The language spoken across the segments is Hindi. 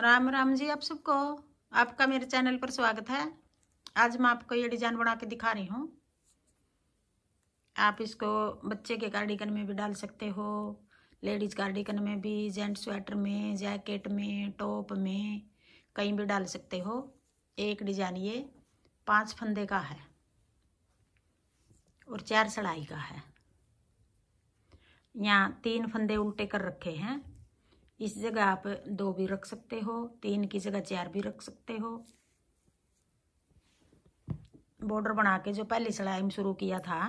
राम राम जी आप सबको आपका मेरे चैनल पर स्वागत है आज मैं आपको ये डिजाइन बना के दिखा रही हूँ आप इसको बच्चे के कार्डिकन में भी डाल सकते हो लेडीज कार्डिकन में भी जेंट स्वेटर में जैकेट में टॉप में कहीं भी डाल सकते हो एक डिजाइन ये पाँच फंदे का है और चार सड़ाई का है यहाँ तीन फंदे उल्टे कर रखे हैं इस जगह आप दो भी रख सकते हो तीन की जगह चार भी रख सकते हो बॉर्डर बना के जो पहली सिलाई में शुरू किया था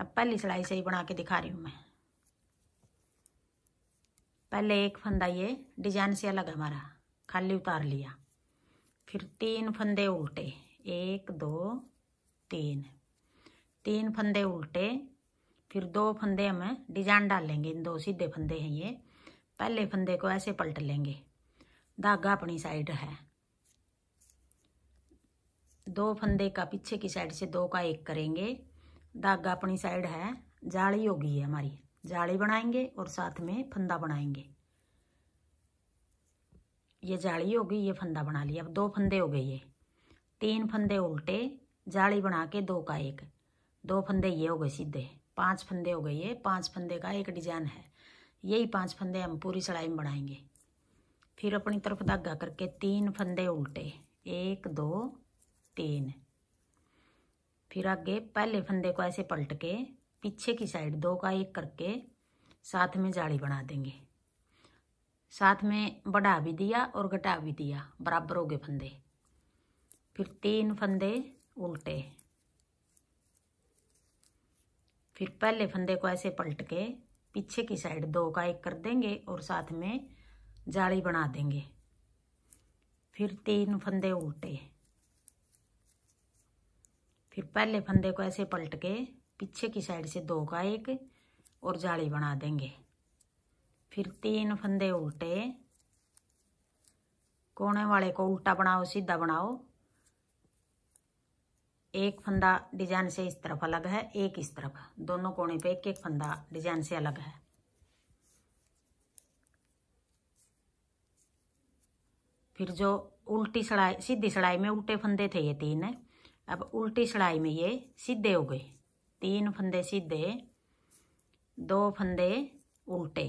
अब पहली सिलाई से ही बना के दिखा रही हूँ मैं पहले एक फंदा ये डिजाइन से अलग हमारा खाली उतार लिया फिर तीन फंदे उल्टे एक दो तीन तीन फंदे उल्टे फिर दो फंदे हम डिजाइन डालेंगे इन दो सीधे फंदे हैं ये पहले फंदे को ऐसे पलट लेंगे धागा अपनी साइड है दो फंदे का पीछे की साइड से दो का एक करेंगे धागा अपनी साइड है जाली होगी है हमारी जाली बनाएंगे और साथ में फंदा बनाएंगे ये जाली होगी ये फंदा बना लिया अब दो फंदे हो गए ये तीन फंदे उल्टे जाली बना के दो का एक दो फंदे ये हो गए सीधे पांच फंदे हो गए ये पांच फंदे का एक डिजाइन है यही पांच फंदे हम पूरी सड़ाई में बढ़ाएंगे फिर अपनी तरफ धागा करके तीन फंदे उल्टे एक दो तीन फिर आगे पहले फंदे को ऐसे पलट के पीछे की साइड दो का एक करके साथ में जाली बना देंगे साथ में बढ़ा भी दिया और घटा भी दिया बराबर हो गए फंदे फिर तीन फंदे उल्टे फिर पहले फंदे को ऐसे पलट के पीछे की साइड दो का एक कर देंगे और साथ में जाली बना देंगे फिर तीन फंदे उल्टे फिर पहले फंदे को ऐसे पलट के पीछे की साइड से दो का एक और जाली बना देंगे फिर तीन फंदे उल्टे कोने वाले को उल्टा बनाओ सीधा बनाओ एक फंदा डिजाइन से इस तरफ अलग है एक इस तरफ दोनों कोने पे एक एक फंदा डिजाइन से अलग है फिर जो उल्टी सड़ाई सीधी सड़ाई में उल्टे फंदे थे ये तीन है अब उल्टी सड़ाई में ये सीधे हो गए तीन फंदे सीधे दो फंदे उल्टे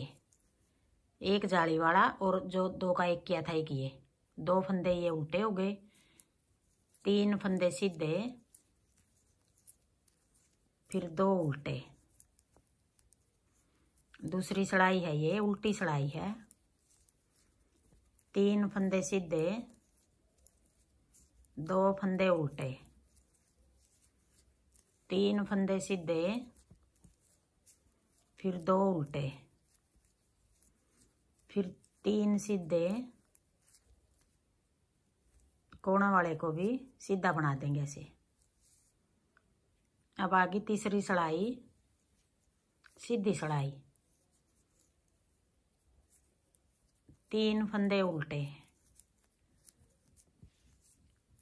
एक जाली वाला और जो दो का एक किया था एक ये दो फंदे ये उल्टे हो गए तीन फंदे सीधे फिर दो उल्टे दूसरी सड़ाई है ये उल्टी सड़ाई है तीन फंदे सीधे दो फंदे उल्टे तीन फंदे सीधे फिर दो उल्टे फिर तीन सीधे कोणों वाले को भी सीधा बना देंगे ऐसे अब आगे तीसरी सड़ाई सीधी सड़ाई तीन फंदे उल्टे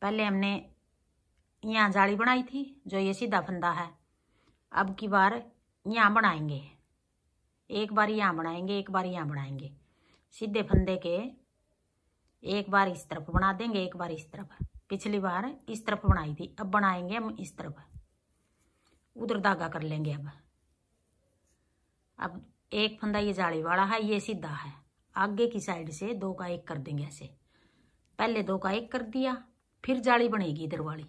पहले हमने यहाँ जाली बनाई थी जो ये सीधा फंदा है अब की बार यहाँ बनाएंगे एक बार यहाँ बनाएंगे एक बार यहाँ बनाएंगे सीधे फंदे के एक बार इस तरफ बना देंगे एक बार इस तरफ पिछली बार इस तरफ बनाई थी अब बनाएंगे हम इस तरफ उधर धागा कर लेंगे अब अब एक फंदा ये जाली वाला है ये सीधा है आगे की साइड से दो का एक कर देंगे ऐसे पहले दो का एक कर दिया फिर जाली बनेगी इधर वाली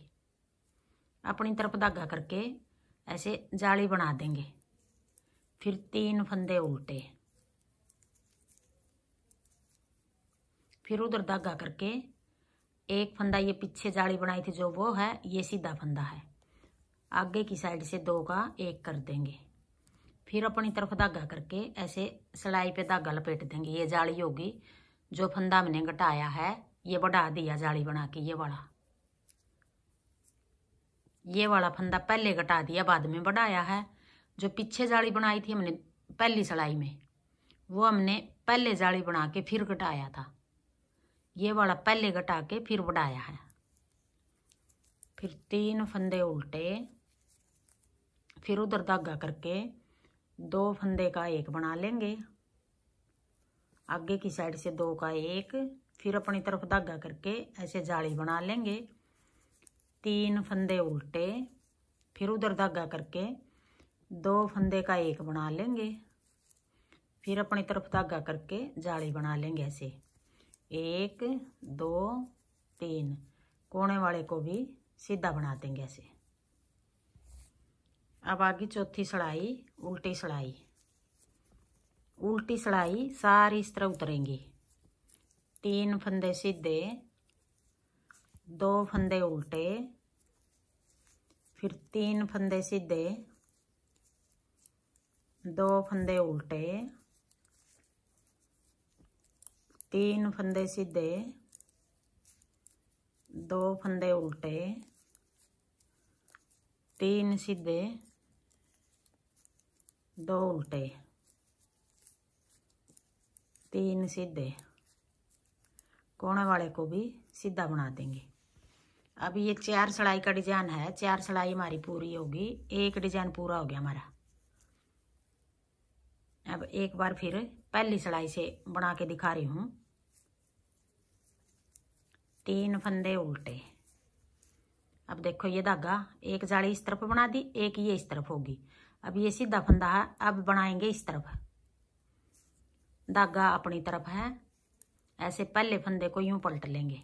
अपनी तरफ धागा करके ऐसे जाली बना देंगे फिर तीन फंदे उल्टे फिर उधर धागा करके एक फंदा ये पीछे जाली बनाई थी जो वो है ये सीधा फंदा है आगे की साइड से दो का एक कर देंगे फिर अपनी तरफ धागा करके ऐसे सिलाई पे धागा लपेट देंगे ये जाली होगी जो फंदा हमने घटाया है ये बढ़ा दिया जाली बना के ये वाला ये वाला फंदा पहले घटा दिया बाद में बढ़ाया है जो पीछे जाली बनाई थी हमने पहली सिलाई में वो हमने पहले जाली बना के फिर घटाया था ये वाला पहले घटा के फिर बढ़ाया है फिर तीन फंदे उल्टे फिर उधर धागा करके दो फंदे का एक बना लेंगे आगे की साइड से दो का एक फिर अपनी तरफ धागा करके ऐसे जाली बना लेंगे तीन फंदे उल्टे फिर उधर धागा करके दो फंदे का एक बना लेंगे फिर अपनी तरफ धागा करके जाली बना लेंगे ऐसे एक दो तीन कोने वाले को भी सीधा बना देंगे ऐसे अब आगे चौथी सड़ाई उल्टी सड़ाई उल्टी सड़ाई सारी इस तरह उतरेंगी तीन फंदे सीधे दो फंदे उल्टे फिर तीन फंदे सीधे दो फंदे उल्टे तीन फंदे सीधे दो फंदे उल्टे तीन सीधे दो उल्टे तीन सीधे कोने वाले को भी सीधा बना देंगे अब ये चार सिलाई का डिजाइन है चार सिलाई हमारी पूरी होगी एक डिजाइन पूरा हो गया हमारा अब एक बार फिर पहली सिलाई से बना के दिखा रही हूँ तीन फंदे उल्टे अब देखो ये धागा एक जाली इस तरफ बना दी एक ये इस तरफ होगी अब ये सीधा फंदा है अब बनाएंगे इस तरफ धागा अपनी तरफ है ऐसे पहले फंदे को यूं पलट लेंगे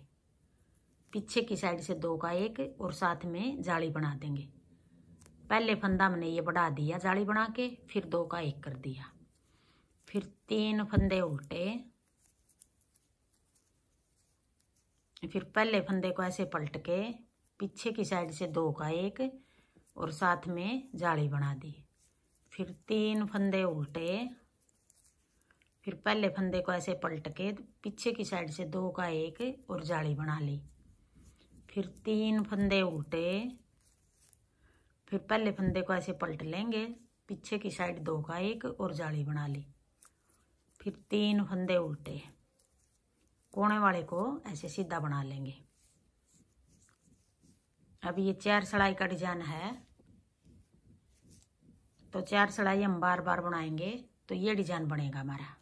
पीछे की साइड से दो का एक और साथ में जाली बना देंगे पहले फंदा हमने ये बढ़ा दिया जाली बना के फिर दो का एक कर दिया फिर तीन फंदे उल्टे फिर पहले फंदे को ऐसे पलट के पीछे की साइड से दो का एक और साथ में जाली बना दी फिर तीन फंदे उल्टे फिर पहले फंदे को ऐसे पलट के पीछे की साइड से दो का एक और जाली बना ली फिर तीन फंदे उल्टे फिर पहले फंदे को ऐसे पलट लेंगे पीछे की साइड दो का एक और जाली बना ली फिर तीन फंदे उल्टे कोने वाले को ऐसे सीधा बना लेंगे अब ये चार सड़ाई का डिजाइन है तो चार सड़ाई हम बार बार बनाएंगे तो ये डिजाइन बनेगा हमारा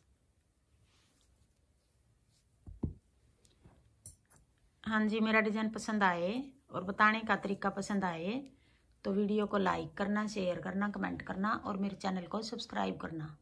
हाँ जी मेरा डिजाइन पसंद आए और बताने का तरीका पसंद आए तो वीडियो को लाइक करना शेयर करना कमेंट करना और मेरे चैनल को सब्सक्राइब करना